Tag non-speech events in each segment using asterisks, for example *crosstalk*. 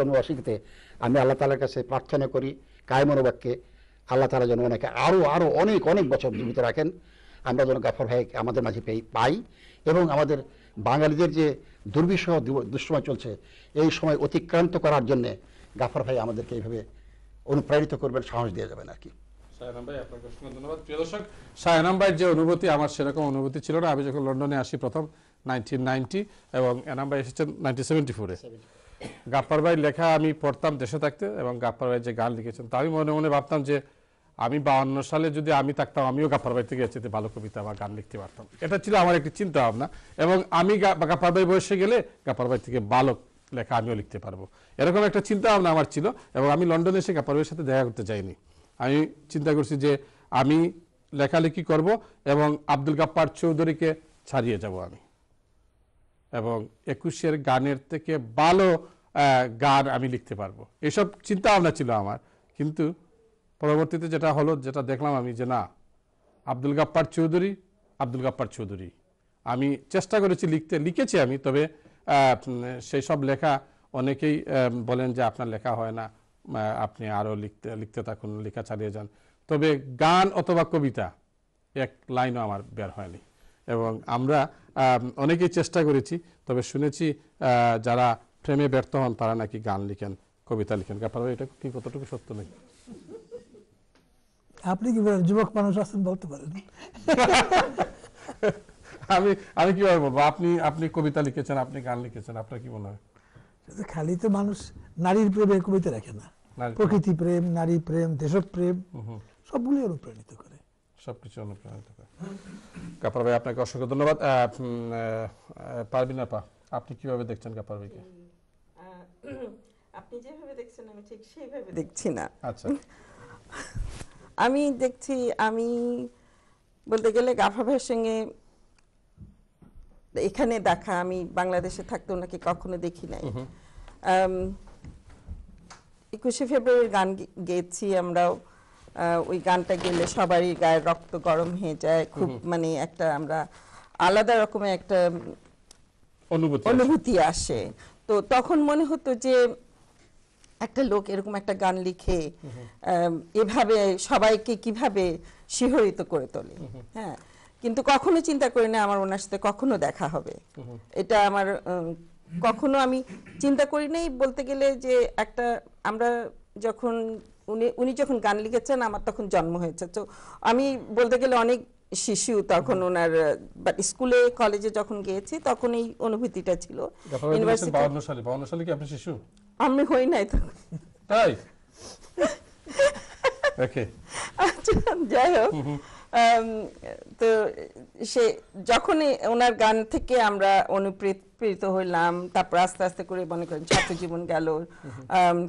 জন্মবার্ষিকীতে আমি আল্লাহ তালার কাছে প্রার্থনা করি কায়মনোবাক্যে আল্লাহ তালা যেন ওনাকে আরও আরও অনেক অনেক বছর জীবিত রাখেন আমরা যেন গাফর ভাই আমাদের মাঝে পেয়ে পাই এবং আমাদের বাঙালিদের যে দুর্বিষহ দুঃসময় চলছে এই সময় অতিক্রান্ত করার জন্য গাফর ভাই আমাদেরকে এইভাবে অনুপ্রাণিত করবেন সাহস দিয়ে যাবেন আর কি ভাই যে অনুভূতি আমার সেরকম অনুভূতি ছিল না আমি যখন লন্ডনে আসি প্রথম নাইনটিন নাইনটি এবং এনাম ভাই এসেছেন নাইনটিন সেভেন্টি ফোরে গাপ্পার ভাইয়ের লেখা আমি পড়তাম দেশে থাকতে এবং গাপ্পার ভাই যে গান লিখেছেন তা আমি মনে মনে ভাবতাম যে আমি বাউন্ন সালে যদি আমি থাকতাম আমিও গাপ্পার ভাই থেকে যেতে ভালো কবিতা বা গান লিখতে পারতাম এটা ছিল আমার একটি চিন্তা ভাবনা এবং আমি গাপ্পার ভাই বয়সে গেলে গাপ্পার ভাই থেকে বালক লেখা আমিও লিখতে পারবো এরকম একটা চিন্তা ভাবনা আমার ছিল এবং আমি লন্ডনে এসে গাপ্পার ভাইয়ের সাথে দেখা করতে যাইনি আমি চিন্তা করছি যে আমি লেখালেখি করব এবং আব্দুল গাপ্পার চৌধুরীকে ছাড়িয়ে যাব আমি এবং একুশের গানের থেকে ভালো গান আমি লিখতে পারবো এসব চিন্তা ভাবনা ছিল আমার কিন্তু পরবর্তীতে যেটা হলো যেটা দেখলাম আমি যে না আব্দুল গাপ্পার চৌধুরী আব্দুল গাপ্পার চৌধুরী আমি চেষ্টা করেছি লিখতে লিখেছি আমি তবে সেই সব লেখা অনেকেই বলেন যে আপনার লেখা হয় না আপনি আরও লিখতে লিখতে থাকুন লেখা চালিয়ে যান তবে গান অথবা কবিতা এক লাইনও আমার বের হয়নি এবং আমরা অনেকেই চেষ্টা করেছি তবে শুনেছি যারা প্রেমে ব্যর্থ হন তারা নাকি গান লিখেন কবিতা লিখেন ব্যাপার এটা কি কতটুকু সত্য নাকি আপনি কি বলেন যুবক মানুষ আছেন বলতে পারেন আমি আমি কিভাবে বলবো আপনি আপনি কবিতা লিখেছেন আপনি গান লিখেছেন আপনার কি মনে হয় খালি তো মানুষ নারীর প্রেমে কবিতা রাখে না প্রকৃতি প্রেম নারী প্রেম দেশপ্রেম সবগুলি অনুপ্রাণিত করে সবকিছু অনুপ্রাণিত করে কাপার ভাই আপনাকে অসংখ্য ধন্যবাদ পারবিন আপা আপনি কিভাবে দেখছেন কাপার ভাইকে *clears throat* আপনি যেভাবে দেখছেন আমি ঠিক সেইভাবে দেখছি না আচ্ছা *laughs* আমি দেখছি আমি বলতে গেলে গাফা ভাইয়ের সঙ্গে এখানে দেখা আমি বাংলাদেশে থাকতে ওনাকে কখনো দেখি নাই একুশে ফেব্রুয়ারির গান গেয়েছি আমরাও ওই গানটা গেলে সবারই গায়ে রক্ত গরম হয়ে যায় খুব মানে একটা আমরা আলাদা রকমের একটা অনুভূতি আসে তো তখন মনে হতো যে একটা লোক এরকম একটা গান লিখে এভাবে সবাইকে কিভাবে শিহরিত করে তোলে হ্যাঁ কিন্তু কখনো চিন্তা করি না আমার ওনার সাথে কখনো দেখা হবে এটা আমার কখনো আমি চিন্তা করি নাই বলতে গেলে যে একটা আমরা যখন উনি উনি যখন গান লিখেছেন আমার তখন জন্ম হয়েছে তো আমি বলতে গেলে অনেক শিশু তখন ওনার বাট স্কুলে কলেজে যখন গিয়েছি তখন এই অনুভূতিটা ছিল শিশু আমি হই নাই তো তাই ওকে *laughs* আচ্ছা যাই হোক তো সে যখনই ওনার গান থেকে আমরা অনুপ্রেরিত হইলাম তারপর আস্তে আস্তে করে মনে করেন ছাত্র জীবন গেল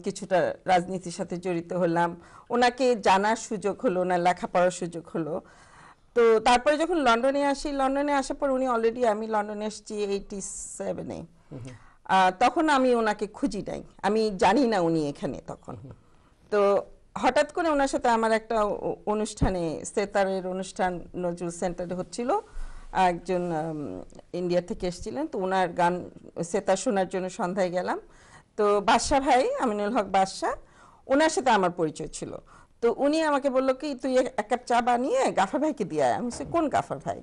কিছুটা রাজনীতির সাথে জড়িত হলাম ওনাকে জানার সুযোগ হলো ওনার লেখাপড়ার সুযোগ হলো তো তারপরে যখন লন্ডনে আসি লন্ডনে আসার পর উনি অলরেডি আমি লন্ডনে এসেছি এইটি সেভেনে তখন আমি ওনাকে খুঁজি নাই আমি জানি না উনি এখানে তখন তো হঠাৎ করে ওনার সাথে আমার একটা অনুষ্ঠানে সেতারের অনুষ্ঠান নজরুল সেন্টারে হচ্ছিল একজন ইন্ডিয়া থেকে এসেছিলেন তো ওনার গান সেতার শোনার জন্য সন্ধ্যায় গেলাম তো বাদশা ভাই আমিনুল হক বাদশাহ ওনার সাথে আমার পরিচয় ছিল তো উনি আমাকে বললো কি তুই এক কাপ চা বানিয়ে গাফা ভাইকে দিয়ে আয় আমি কোন গাফা ভাই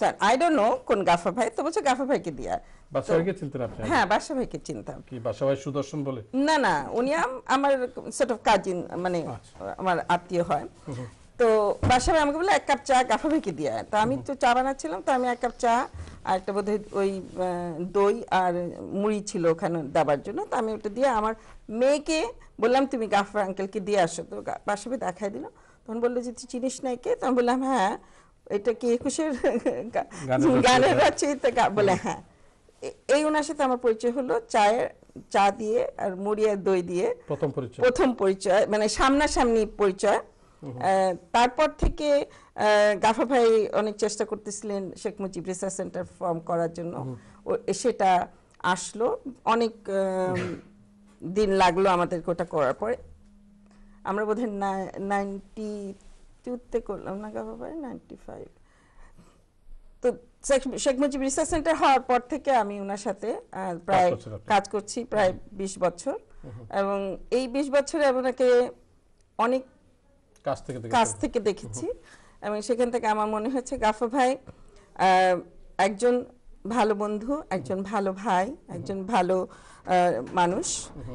স্যার আই ডোন্ট নো কোন গাফা ভাই তো বলছো গাফা ভাইকে দিয়া বাসা ভাইকে চিনতেন আপনি হ্যাঁ বাসা ভাইকে চিনতাম কি বাসা ভাই সুদর্শন বলে না না উনি আমার সেট অফ কাজিন মানে আচ্ছা। আমার আত্মীয় হয় তো বাসা ভাই আমাকে বলে এক কাপ চা গাফা ভাইকে দিয়া তো আমি তো চা বানাচ্ছিলাম তো আমি এক কাপ চা আর একটা বোধহয় ওই দই আর মুড়ি ছিল ওখানে দেবার জন্য তো আমি ওটা দিয়ে আমার মেয়েকে বললাম তুমি গাফা আঙ্কেলকে দিয়ে আসো তো বাসা ভাই দেখাই দিল তখন বললো যে তুই চিনিস নাই কে তখন বললাম হ্যাঁ এটা কি একুশের গানের রচয়িতা বলে হ্যাঁ, হ্যাঁ। এই ওনার সাথে আমার পরিচয় হলো চায়ের চা দিয়ে আর মরিয়া দই দিয়ে প্রথম পরিচয় প্রথম পরিচয় মানে সামনাসামনি পরিচয় তারপর থেকে গাফা ভাই অনেক চেষ্টা করতেছিলেন Sheikh Mujib research centre form করার জন্য সেটা আসলো অনেক দিন লাগলো আমাদের ওটা করার পরে আমরা বোধহয় নাইনটি উঠতে করলাম ভাই নাইনটি ফাইভ তো শেখ মুজিব রিসার্চ সেন্টার হওয়ার পর থেকে আমি ওনার সাথে প্রায় কাজ করছি প্রায় বিশ বছর এবং এই বিশ বছরে ওনাকে অনেক কাজ থেকে কাজ থেকে দেখেছি এবং সেখান থেকে আমার মনে হচ্ছে গাফা ভাই একজন ভালো বন্ধু একজন ভালো ভাই একজন ভালো মানুষ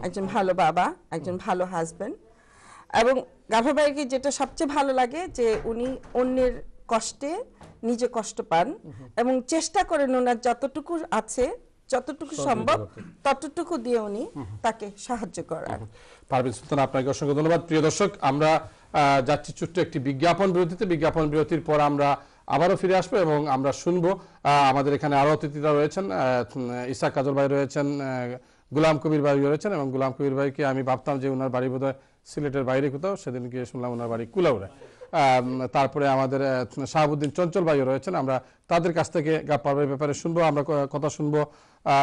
একজন ভালো বাবা একজন ভালো হাজব্যান্ড এবং ভাইকে যেটা সবচেয়ে ভালো লাগে যে উনি অন্যের কষ্টে নিজে কষ্ট পান এবং চেষ্টা করেন ওনার যতটুকু আছে যতটুকু সম্ভব ততটুকু দিয়ে উনি তাকে সাহায্য করার পারভিন সুলতান আপনাকে অসংখ্য ধন্যবাদ প্রিয় দর্শক আমরা যাচ্ছি ছোট্ট একটি বিজ্ঞাপন বিরতিতে বিজ্ঞাপন বিরতির পর আমরা আবারও ফিরে আসবো এবং আমরা শুনবো আমাদের এখানে আরও অতিথিরা রয়েছেন ইসা কাজল ভাই রয়েছেন গুলাম কবির ভাই রয়েছেন এবং গুলাম কবির ভাইকে আমি ভাবতাম যে ওনার বাড়ি বোধহয় সিলেটের বাইরে কোথাও সেদিনকে শুনলাম ওনার বাড়ি কুলাউড়া তারপরে আমাদের শাহাবুদ্দিন চঞ্চল ভাইও রয়েছেন আমরা তাদের কাছ থেকে গাপ্পার ব্যাপারে শুনবো আমরা কথা শুনবো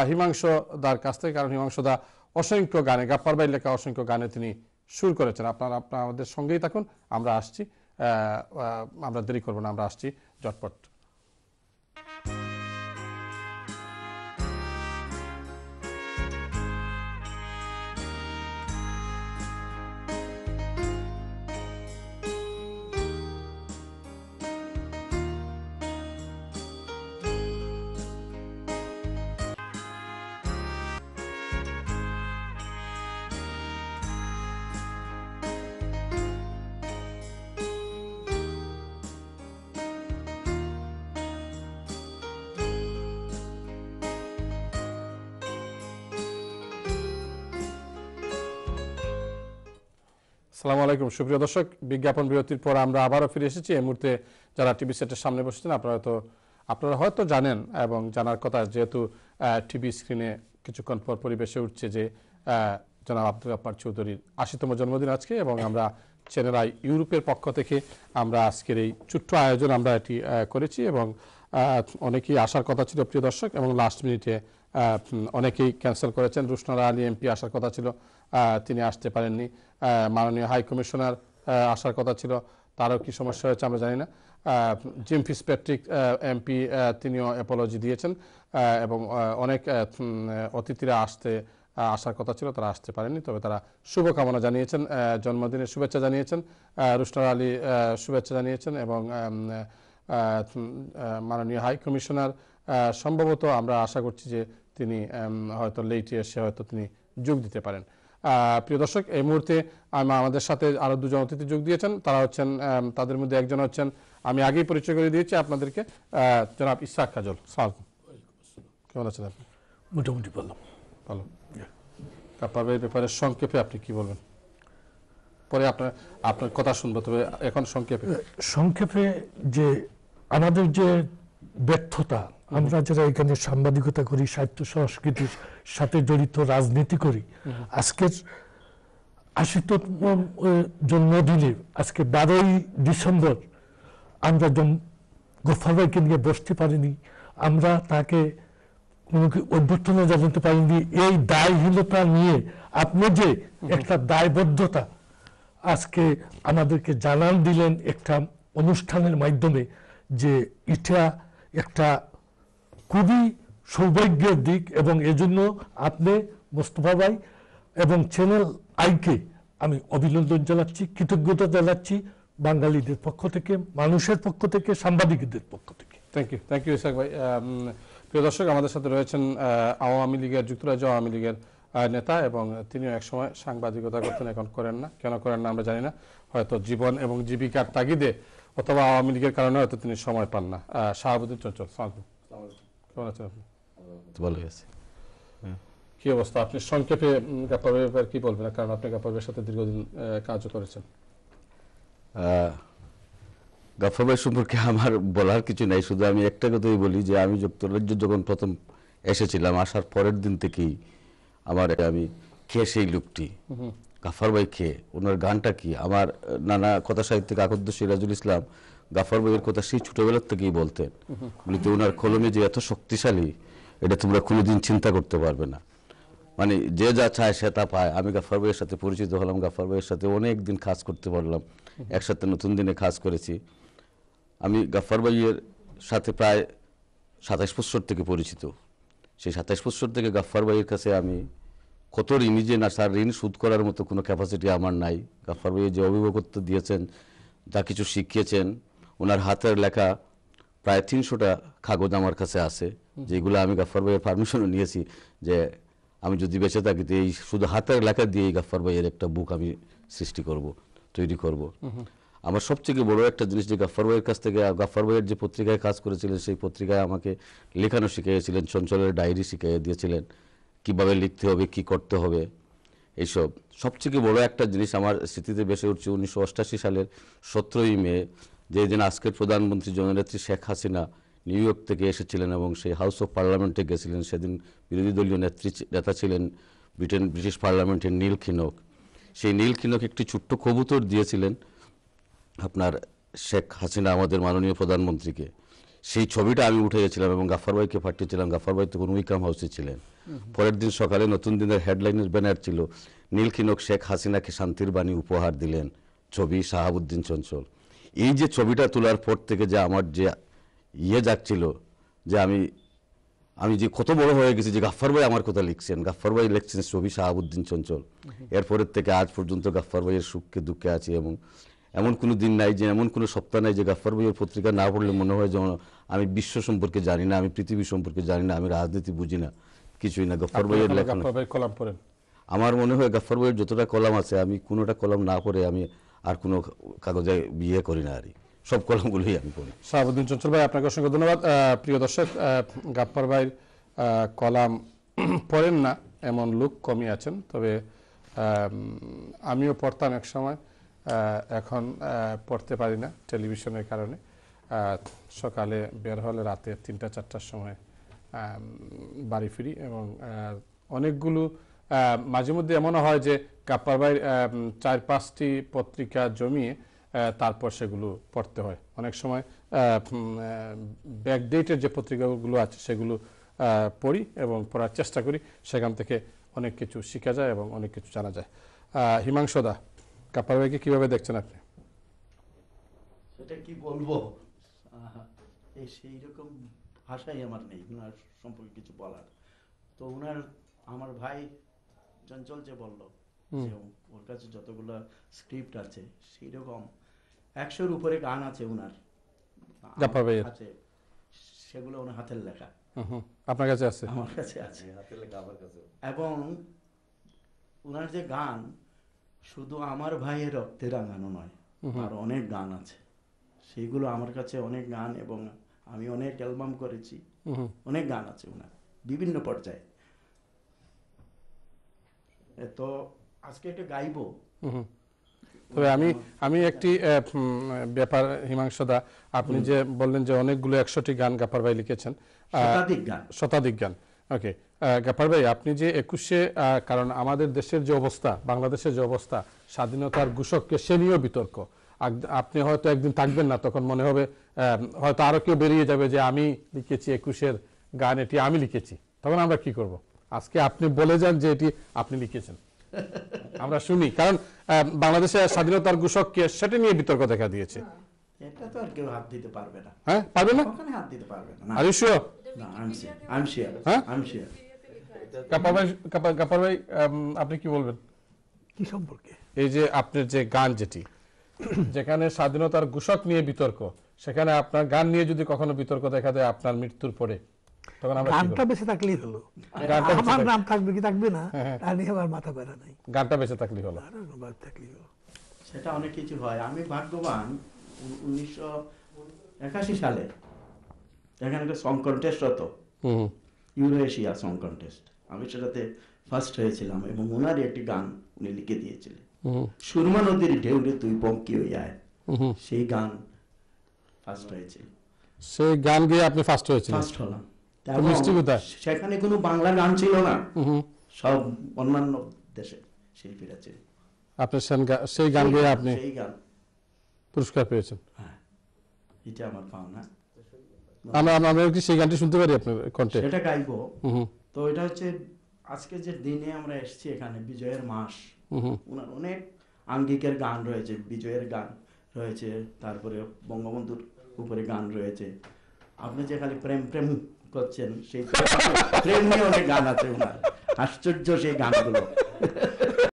হিমাংশ দার কাছ থেকে কারণ হিমাংশ দা অসংখ্য গানে গাপ্পার ভাই লেখা অসংখ্য গানে তিনি সুর করেছেন আপনার আপনার আমাদের সঙ্গেই থাকুন আমরা আসছি আমরা দেরি করবো না আমরা আসছি জটপট সালামু আলাইকুম সুপ্রিয় দর্শক বিজ্ঞাপন বিরতির পর আমরা আবারও ফিরে এসেছি এই মুহূর্তে যারা টিভি সেটের সামনে বসেছেন আপনারা তো আপনারা হয়তো জানেন এবং জানার কথা যেহেতু টিভি স্ক্রিনে কিছুক্ষণ পর পরিবেশে উঠছে যে জনাব আব্দুল গাপ্পার চৌধুরীর আশিতম জন্মদিন আজকে এবং আমরা চেনেরাই ইউরোপের পক্ষ থেকে আমরা আজকের এই ছোট্ট আয়োজন আমরা এটি করেছি এবং অনেকেই আসার কথা ছিল প্রিয় দর্শক এবং লাস্ট মিনিটে অনেকেই ক্যান্সেল করেছেন রুশনারা আলী এমপি আসার কথা ছিল তিনি আসতে পারেননি মাননীয় হাই কমিশনার আসার কথা ছিল তারও কি সমস্যা হয়েছে আমরা জানি না জিম প্যাট্রিক এমপি তিনিও অ্যাপোলজি দিয়েছেন এবং অনেক অতিথিরা আসতে আসার কথা ছিল তারা আসতে পারেনি তবে তারা শুভকামনা জানিয়েছেন জন্মদিনের শুভেচ্ছা জানিয়েছেন রুশনার আলী শুভেচ্ছা জানিয়েছেন এবং মাননীয় হাই কমিশনার সম্ভবত আমরা আশা করছি যে তিনি হয়তো লেটে এসে হয়তো তিনি যোগ দিতে পারেন প্রিয় দর্শক এই মুহূর্তে আমাদের সাথে আরও দুজন অতিথি যোগ দিয়েছেন তারা হচ্ছেন তাদের মধ্যে একজন হচ্ছেন আমি আগেই পরিচয় করে দিয়েছি আপনাদেরকে জনাব ইসাক কাজল সাল কেমন আছেন আপনি মোটামুটি ভালো ভালো কাপাবের ব্যাপারে সংক্ষেপে আপনি কি বলবেন পরে আপনার আপনার কথা শুনবো তবে এখন সংক্ষেপে সংক্ষেপে যে আমাদের যে ব্যর্থতা আমরা যারা এখানে সাংবাদিকতা করি সাহিত্য সংস্কৃতির সাথে জড়িত রাজনীতি করি আজকের আশিতম জন্মদিনে আজকে বারোই ডিসেম্বর আমরা গোফার ভাইকে নিয়ে বসতে পারিনি আমরা তাকে কোনো অভ্যর্থনা জানাতে পারিনি এই দায়হীনতা নিয়ে আপনি যে একটা দায়বদ্ধতা আজকে আমাদেরকে জানান দিলেন একটা অনুষ্ঠানের মাধ্যমে যে এটা একটা খুবই সৌভাগ্যের দিক এবং এজন্য আপনি মোস্তফা ভাই এবং চ্যানেল আইকে আমি অভিনন্দন জানাচ্ছি কৃতজ্ঞতা জানাচ্ছি বাঙালিদের পক্ষ থেকে মানুষের পক্ষ থেকে সাংবাদিকদের পক্ষ থেকে thank you thank you Ishaq ভাই প্রিয় দর্শক আমাদের সাথে রয়েছেন আওয়ামী লীগের যুক্তরাজ্য আওয়ামী লীগের নেতা এবং তিনিও একসময় সাংবাদিকতা করতেন এখন করেন না কেন করেন না আমরা জানি না হয়তো জীবন এবং জীবিকার তাগিদে অথবা আওয়ামী লীগের কারণে হয়তো তিনি সময় পান না শাহাবুদ্দিন চঞ্চল কেমন আছেন আপনি ভালো আছে হ্যাঁ। কি অবস্থা আপনি সংক্ষেপে গাপ্পা ব্যাপার কি বলবেন কারণ আপনি গাপ্পা সাথে দীর্ঘদিন কাজও করেছেন গাফফা ভাই সম্পর্কে আমার বলার কিছু নাই শুধু আমি একটা কথাই বলি যে আমি যুক্তরাজ্য যখন প্রথম এসেছিলাম আসার পরের দিন থেকেই আমার আমি খেয়ে সেই লোকটি গাফার ভাই কে ওনার গানটা কি আমার নানা কথা সাহিত্যিক আকদ্দ সিরাজুল ইসলাম গাফার ভাইয়ের কথা সেই ছোটবেলার থেকেই বলতেন বলিতে ওনার কলমে যে এত শক্তিশালী এটা তোমরা কোনোদিন চিন্তা করতে পারবে না মানে যে যা চায় সে তা পায় আমি গাফর ভাইয়ের সাথে পরিচিত হলাম গাফর ভাইয়ের সাথে অনেক দিন কাজ করতে পারলাম একসাথে নতুন দিনে কাজ করেছি আমি গাফর ভাইয়ের সাথে প্রায় সাতাশ বছর থেকে পরিচিত সেই সাতাশ বছর থেকে গাফর ভাইয়ের কাছে আমি কত ঋণই যে না সার ঋণ শোধ করার মতো কোনো ক্যাপাসিটি আমার নাই গাফর ভাইয়ের যে অভিভাবকত্ব দিয়েছেন যা কিছু শিখিয়েছেন ওনার হাতের লেখা প্রায় তিনশোটা কাগজ আমার কাছে আছে যেগুলো আমি গাফার ভাইয়ের পারমিশনও নিয়েছি যে আমি যদি বেঁচে থাকি তো এই শুধু হাতের লেখা দিয়ে এই গাফার ভাইয়ের একটা বুক আমি সৃষ্টি করব তৈরি করব আমার সবথেকে বড় একটা জিনিস যে গাফার ভাইয়ের কাছ থেকে গাফার ভাইয়ের যে পত্রিকায় কাজ করেছিলেন সেই পত্রিকায় আমাকে লেখানো শিখিয়েছিলেন চঞ্চলের ডায়েরি শিখিয়ে দিয়েছিলেন কিভাবে লিখতে হবে কি করতে হবে এইসব সবথেকে বড় একটা জিনিস আমার স্মৃতিতে বেসে উঠছে উনিশশো সালের সতেরোই মে যেদিন আজকের প্রধানমন্ত্রী জননেত্রী শেখ হাসিনা নিউ ইয়র্ক থেকে এসেছিলেন এবং সেই হাউস অফ পার্লামেন্টে গেছিলেন সেদিন বিরোধী দলীয় নেত্রী নেতা ছিলেন ব্রিটেন ব্রিটিশ পার্লামেন্টের নীল খিনক সেই নীল খিনক একটি ছোট্ট কবুতর দিয়েছিলেন আপনার শেখ হাসিনা আমাদের মাননীয় প্রধানমন্ত্রীকে সেই ছবিটা আমি উঠে গেছিলাম এবং গাফারবাইকে পাঠিয়েছিলাম গাফারবাই তখন উইকাম হাউসে ছিলেন পরের দিন সকালে নতুন দিনের হেডলাইনের ব্যানার ছিল খিনক শেখ হাসিনাকে শান্তির বাণী উপহার দিলেন ছবি শাহাবুদ্দিন চঞ্চল এই যে ছবিটা তোলার পর থেকে যে আমার যে ইয়ে যাচ্ছিল যে আমি আমি যে কত বড় হয়ে গেছি যে গাফফার ভাই আমার কথা লিখছেন গাফফার ভাই লিখছেন ছবি শাহাবুদ্দিন চঞ্চল এরপরের থেকে আজ পর্যন্ত গাফফার ভাইয়ের সুখকে দুঃখে আছি এবং এমন কোনো দিন নাই যে এমন কোনো সপ্তাহ নাই যে গাফফার ভাইয়ের পত্রিকা না পড়লে মনে হয় যেমন আমি বিশ্ব সম্পর্কে জানি না আমি পৃথিবী সম্পর্কে জানি না আমি রাজনীতি বুঝি না কিছুই না গাফফার ভাইয়ের লেখা আমার মনে হয় গাফফার ভাইয়ের যতটা কলাম আছে আমি কোনোটা কলাম না পড়ে আমি আর কোনো কাগজে বিয়ে করি না আরই সব কলমগুলোই আমি পড়ি সাহাবুদ্দিন চঞ্চল ভাই আপনাকে অসংখ্য ধন্যবাদ প্রিয় দর্শক গাপ্পার ভাইয়ের কলাম *clears throat* পড়েন না এমন লোক কমই আছেন তবে আমিও পড়তাম এক সময় এখন পড়তে পারি না টেলিভিশনের কারণে সকালে বের হলে রাতে তিনটা চারটার সময় বাড়ি ফিরি এবং অনেকগুলো মাঝে মধ্যে এমনও হয় যে কাপ্পারবাই চার পাঁচটি পত্রিকা জমিয়ে তারপর সেগুলো পড়তে হয় অনেক সময় ব্যাকডেটের যে পত্রিকাগুলো আছে সেগুলো পড়ি এবং পড়ার চেষ্টা করি সেখান থেকে অনেক কিছু শেখা যায় এবং অনেক কিছু জানা যায় দা কাপ্পারবাইকে কীভাবে দেখছেন আপনি সেটা কি বলবো সেই রকম ভাষাই আমার নেই ওনার সম্পর্কে কিছু বলার তো ওনার আমার ভাই চঞ্চল যে বললো যে ওর কাছে যতগুলো স্ক্রিপ্ট আছে সেই রকম একশোর উপরে গান আছে ওনার আছে সেগুলো ওনার হাতের লেখা আপনার কাছে আছে আমার কাছে আছে হাতের লেখা আমার কাছে এবং ওনার যে গান শুধু আমার ভাইয়ের রক্তে রাঙানো নয় আর অনেক গান আছে সেইগুলো আমার কাছে অনেক গান এবং আমি অনেক অ্যালবাম করেছি অনেক গান আছে ওনার বিভিন্ন পর্যায়ে তো আজকে এটা গাইব তবে আমি আমি একটি ব্যাপার হিমাংশদা আপনি যে বললেন যে অনেকগুলো একশোটি গান গাপার ভাই লিখেছেন শতাধিক গান শতাধিক গান ওকে গাপার ভাই আপনি যে একুশে কারণ আমাদের দেশের যে অবস্থা বাংলাদেশের যে অবস্থা স্বাধীনতার ঘুষককে সে নিয়েও বিতর্ক আপনি হয়তো একদিন থাকবেন না তখন মনে হবে হয়তো আরো কেউ বেরিয়ে যাবে যে আমি লিখেছি একুশের গান এটি আমি লিখেছি তখন আমরা কি করব আজকে আপনি বলে যান যে এটি আপনি লিখেছেন আমরা শুনি কারণ বাংলাদেশের স্বাধীনতার গুষক কে সেটা নিয়ে বিতর্ক দেখা দিয়েছে এটা তো আর কেউ হাত দিতে পারবে না হ্যাঁ পারবে না ওখানে হাত দিতে পারবে না আর হ্যাঁ? আপনি কি বলবেন কি সম্পর্কে এই যে আপনার যে গান যেটি যেখানে স্বাধীনতার গুষক নিয়ে বিতর্ক সেখানে আপনার গান নিয়ে যদি কখনো বিতর্ক দেখা দেয় আপনার মৃত্যুর পরে গানটা বেঁচে থাকলেই হলো আমার নাম থাকবে কি থাকবে না হ্যাঁ, হ্যাঁ। তা নিয়ে আমার মাথা ব্যথা নাই গানটা বেঁচে থাকলেই হলো সেটা অনেক কিছু হয় আমি ভাগ্যবান উনিশশো একাশি সালে এখানে একটা সং কন্টেস্ট হতো সং কন্টেস্ট আমি সেটাতে ফার্স্ট হয়েছিলাম এবং ওনারই একটি গান উনি লিখে দিয়েছিলেন সুরমা নদীর ঢেউরে তুই বঙ্কি আয় সেই গান ফার্স্ট হয়েছিল সেই গান গিয়ে আপনি ফার্স্ট হয়েছিলেন ফার্স্ট হলাম সেখানে কোনো বাংলা গান ছিল না সব অন্যান্য দেশে শিল্পীরা ছিল আপনার সেই গান গিয়ে আপনি সেই গান পুরস্কার পেয়েছেন হ্যাঁ এটা আমার পাওনা আমরা কি সেই শুনতে পারি আপনার তো এটা হচ্ছে যে দিনে আমরা এসেছি এখানে বিজয়ের মাস ওনার অনেক আঙ্গিকের গান রয়েছে বিজয়ের গান রয়েছে তারপরে বঙ্গবন্ধুর উপরে গান রয়েছে আপনি যে খালি প্রেম প্রেম করছেন সেই *laughs* প্রেম নিয়ে অনেক গান আছে ওনার আশ্চর্য সেই গানগুলো